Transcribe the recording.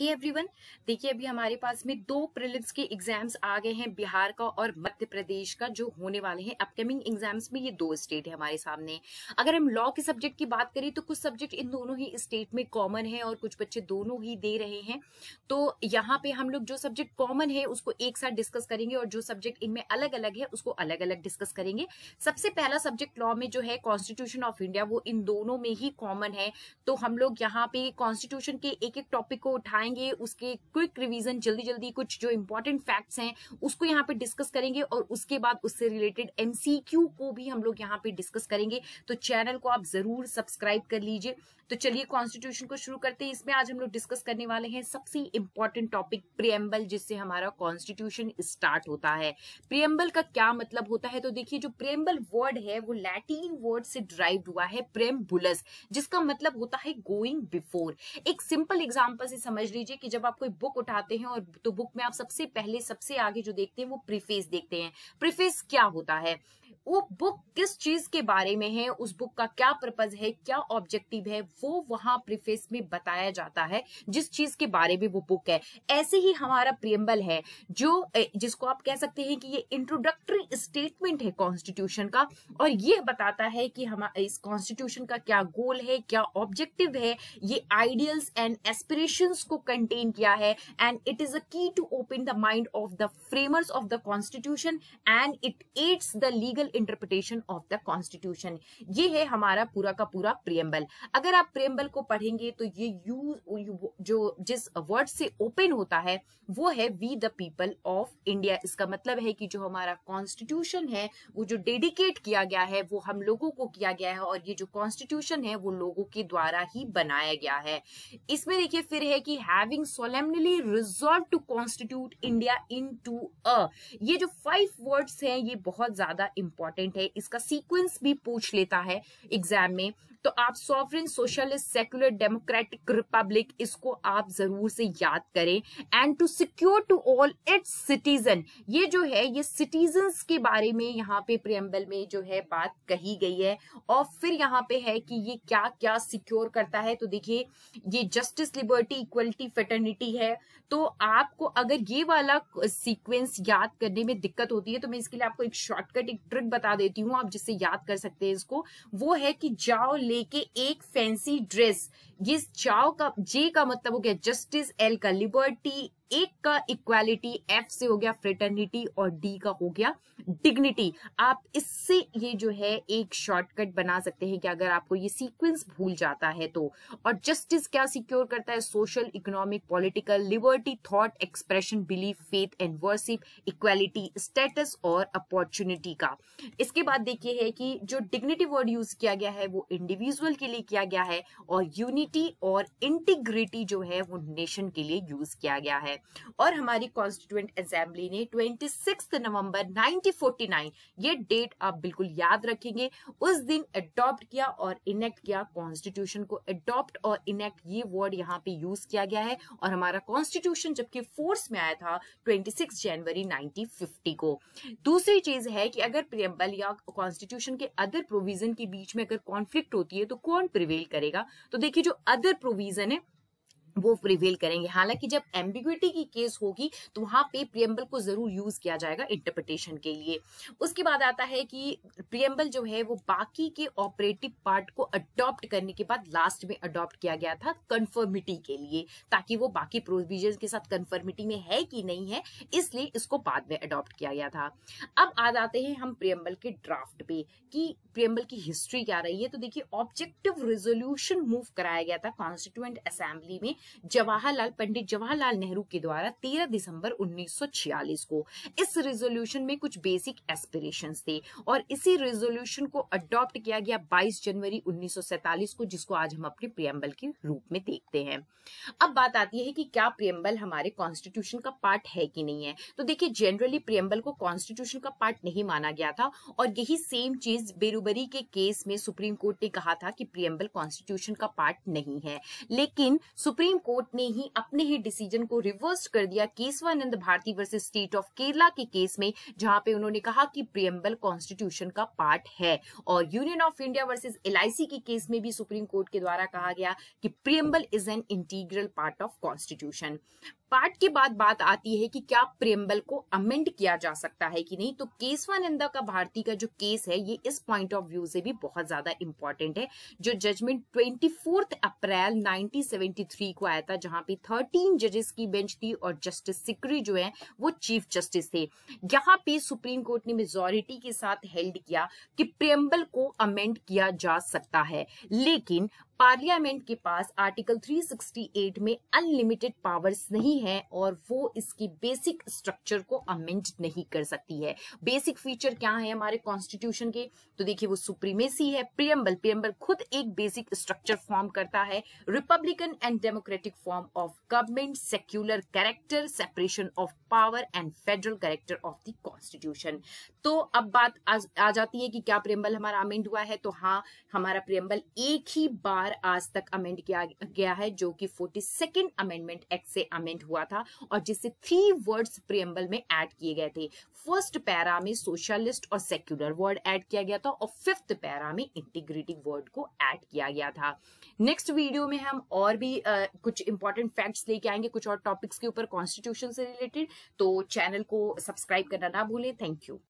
hey everyone देखिए अभी हमारे पास में दो प्रिलिम्स के एग्जाम्स आ गए हैं बिहार का और मध्य प्रदेश का जो होने वाले हैं अपकमिंग एग्जाम्स में ये दो स्टेट है हमारे सामने अगर हम लॉ के सब्जेक्ट की बात करें तो कुछ सब्जेक्ट इन दोनों ही स्टेट में कॉमन है और कुछ बच्चे दोनों ही दे रहे हैं तो यहाँ पे हम लोग जो सब्जेक्ट कॉमन है उसको एक साथ डिस्कस करेंगे और जो सब्जेक्ट इनमें अलग अलग है उसको अलग अलग डिस्कस करेंगे सबसे पहला सब्जेक्ट लॉ में जो है कॉन्स्टिट्यूशन ऑफ इंडिया वो इन दोनों में ही कॉमन है तो हम लोग यहाँ पे कॉन्स्टिट्यूशन के एक एक टॉपिक को उठाएं आएंगे उसके क्विक रिवीजन जल्दी जल्दी कुछ जो इंपॉर्टेंट फैक्ट्स हैं उसको यहाँ पे डिस्कस करेंगे और उसके बाद उससे रिलेटेड एमसीक्यू को भी हम लोग यहाँ पे डिस्कस करेंगे तो चैनल को आप जरूर सब्सक्राइब कर लीजिए तो चलिए कॉन्स्टिट्यूशन को शुरू करते हैं इसमें आज हम लोग डिस्कस करने वाले हैं सबसे इंपॉर्टेंट टॉपिक प्रियम्बल जिससे हमारा कॉन्स्टिट्यूशन स्टार्ट होता है प्रियम्बल का क्या मतलब होता है तो देखिए जो प्रियम्बल वर्ड है वो लैटिन वर्ड से ड्राइव हुआ है प्रेम बुलस जिसका मतलब होता है गोइंग बिफोर एक सिंपल एग्जाम्पल से समझ लीजिए लीजिए कि जब आप कोई बुक उठाते हैं और तो बुक में आप सबसे पहले सबसे आगे जो देखते हैं वो प्रीफेस देखते हैं प्रीफेस क्या होता है वो बुक किस चीज के बारे में है उस बुक का क्या पर्पज है क्या ऑब्जेक्टिव है वो वहां प्रिफेस में बताया जाता है जिस चीज के बारे में वो बुक है ऐसे ही हमारा प्रियम्बल है जो जिसको आप कह सकते हैं कि ये इंट्रोडक्टरी स्टेटमेंट है कॉन्स्टिट्यूशन का और ये बताता है कि हम इस कॉन्स्टिट्यूशन का क्या गोल है क्या ऑब्जेक्टिव है ये आइडियल्स एंड एस्पिरेशन को कंटेन किया है and it is a key to open the mind of the framers of the constitution and it aids the legal interpretation of the constitution ये है हमारा पूरा का पूरा प्रियम्बल अगर आप प्रियम्बल को पढ़ेंगे तो ये यू जो जिस वर्ड से ओपन होता है वो है we the people of India इसका मतलब है कि जो हमारा कॉन्स्टिट्यूशन है वो जो डेडिकेट किया गया है वो हम लोगों को किया गया है और ये जो कॉन्स्टिट्यूशन है वो लोगों के द्वारा ही बनाया गया है इसमें देखिए फिर है कि having solemnly resolved to constitute India into a ये जो फाइव वर्ड्स हैं ये बहुत ज्यादा इंपॉर्टेंट इंपॉर्टेंट है इसका सीक्वेंस भी पूछ लेता है एग्जाम में तो आप sovereign socialist secular democratic republic इसको आप जरूर से याद करें and to secure to all its citizen ये जो है ये सिटीजन के बारे में यहाँ पे प्रियम्बल में जो है बात कही गई है और फिर यहाँ पे है कि ये क्या क्या सिक्योर करता है तो देखिए ये जस्टिस लिबर्टी इक्वलिटी फेटर्निटी है तो आपको अगर ये वाला सीक्वेंस याद करने में दिक्कत होती है तो मैं इसके लिए आपको एक शॉर्टकट एक ट्रिक बता देती हूँ आप जिससे याद कर सकते हैं इसको वो है कि जाओ लेके एक फैंसी ड्रेस जिस चाओ का जे का मतलब हो गया जस्टिस एल का लिबर्टी एक का इक्वालिटी एफ से हो गया फ्रेटर्निटी और डी का हो गया डिग्निटी आप इससे ये जो है एक शॉर्टकट बना सकते हैं कि अगर आपको ये सीक्वेंस भूल जाता है तो और जस्टिस क्या सिक्योर करता है social economic political liberty thought expression belief faith and worship equality status और अपॉर्चुनिटी का इसके बाद देखिए है कि जो डिग्निटी वर्ड यूज किया गया है वो इंडिविजुअल के लिए किया गया है और यूनिटी और इंटीग्रिटी जो है वो नेशन के लिए यूज किया गया है और हमारी कॉन्स्टिट्यूंट असेंबली ने ट्वेंटी नवंबर 1949 ये डेट आप बिल्कुल याद रखेंगे उस दिन एडॉप्ट किया और इनेक्ट किया कॉन्स्टिट्यूशन को एडॉप्ट और इनेक्ट ये वर्ड यहाँ पे यूज किया गया है और हमारा कॉन्स्टिट्यूशन जबकि फोर्स में आया था 26 जनवरी 1950 को दूसरी चीज है कि अगर प्रियम्बल या कॉन्स्टिट्यूशन के अदर प्रोविजन के बीच में अगर कॉन्फ्लिक्ट होती है तो कौन प्रिवेल करेगा तो देखिए जो अदर प्रोविजन है वो प्रिवेल करेंगे हालांकि जब एम्बिग्विटी की केस होगी तो वहां पे प्रियम्बल को जरूर यूज किया जाएगा इंटरप्रिटेशन के लिए उसके बाद आता है कि प्रियम्बल जो है वो बाकी के ऑपरेटिव पार्ट को अडॉप्ट करने के बाद लास्ट में अडॉप्ट किया गया था कन्फर्मिटी के लिए ताकि वो बाकी प्रोविजन के साथ कन्फर्मिटी में है कि नहीं है इसलिए इसको बाद में अडॉप्ट किया गया था अब आ जाते हैं हम प्रियम्बल के ड्राफ्ट पे कि प्रियम्बल की हिस्ट्री क्या रही है तो देखिए ऑब्जेक्टिव रेजोल्यूशन मूव कराया गया था कॉन्स्टिट्यूएंट असेंबली में जवाहरलाल पंडित जवाहरलाल नेहरू के द्वारा 13 दिसंबर 1946 को इस रेजोल्यूशन में कुछ बेसिक एस्पिरेशन थे और इसी रेजोल्यूशन को अडॉप्ट किया गया 22 जनवरी 1947 को जिसको आज हम अपने प्रियम्बल के रूप में देखते हैं अब बात आती है कि क्या प्रियम्बल हमारे कॉन्स्टिट्यूशन का पार्ट है कि नहीं है तो देखिये जनरली प्रियम्बल को कॉन्स्टिट्यूशन का पार्ट नहीं माना गया था और यही सेम चीज बेरोबरी के केस में सुप्रीम कोर्ट ने कहा था कि प्रियम्बल कॉन्स्टिट्यूशन का पार्ट नहीं है लेकिन सुप्रीम सुप्रीम कोर्ट ने ही अपने ही डिसीजन को रिवर्स कर दिया Kesavananda Bharati versus state of Kerala के केस में जहां पे उन्होंने कहा कि प्रियम्बल कॉन्स्टिट्यूशन का पार्ट है और union of India versus LIC के केस में भी सुप्रीम कोर्ट के द्वारा कहा गया कि preamble is an integral part of constitution part के बाद बात आती है कि क्या प्रेम्बल को अमेंड किया जा सकता है कि नहीं तो केसवानंदा का भारती का जो केस है ये इस पॉइंट ऑफ व्यू से भी बहुत ज्यादा इंपॉर्टेंट है जो जजमेंट ट्वेंटी अप्रैल 1973 को आया था जहां पे थर्टीन जजेस की बेंच थी और जस्टिस सिकरी जो है वो चीफ जस्टिस थे यहाँ पे सुप्रीम कोर्ट ने मेजोरिटी के साथ हेल्ड किया कि प्रियम्बल को अमेंड किया जा सकता है लेकिन पार्लियामेंट के पास आर्टिकल 368 में अनलिमिटेड पावर्स नहीं है और वो इसकी बेसिक स्ट्रक्चर को अमेंड नहीं कर सकती है बेसिक फीचर क्या है हमारे कॉन्स्टिट्यूशन के तो देखिए वो सुप्रीमेसी है प्रियम्बल प्रियम्बल खुद एक बेसिक स्ट्रक्चर फॉर्म करता है republican and democratic form of government secular character separation of power and federal character of the constitution तो अब बात आ, आ जाती है कि क्या प्रियम्बल हमारा अमेंड हुआ है तो हाँ हमारा प्रियम्बल एक ही बार बार आज तक अमेंड किया गया है जो कि फोर्टी सेकेंड अमेंडमेंट एक्ट से अमेंड हुआ था और जिसे थ्री वर्ड्स प्रियम्बल में ऐड किए गए थे फर्स्ट पैरा में सोशलिस्ट और सेक्युलर वर्ड ऐड किया गया था और फिफ्थ पैरा में इंटीग्रिटी वर्ड को ऐड किया गया था नेक्स्ट वीडियो में हम और भी uh, कुछ इंपॉर्टेंट फैक्ट्स लेके आएंगे कुछ और टॉपिक्स के ऊपर कॉन्स्टिट्यूशन से रिलेटेड तो चैनल को सब्सक्राइब करना ना भूलें थैंक यू